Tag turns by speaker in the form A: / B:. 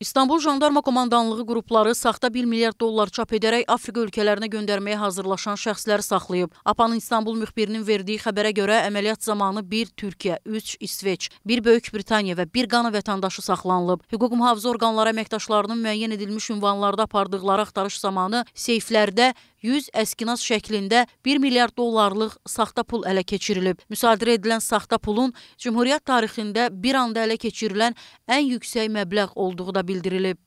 A: İstanbul Jandarma Komandanlığı qrupları saxta 1 milyard dollar çap edərək Afrika ölkələrinə göndərməyə hazırlaşan şəxsləri saxlayıb. APA'nın İstanbul müxbirinin verdiyi xəbərə görə əməliyyat zamanı 1 Türkiyə, 3 İsveç, 1 Böyük Britaniya və 1 Qana vətəndaşı saxlanılıb. Hüquq mühafizə orqanları əməkdaşlarının müəyyən edilmiş ünvanlarda apardıqları axtarış zamanı seyflərdə 100 əskinas şəklində 1 milyard dollarlıq saxta pul ələ keçirilib. Müsadirə edilən saxta pulun Cümhuriyyət tarixində bir anda ələ keçirilən ən yüksək məbləğ olduğu da bildirilib.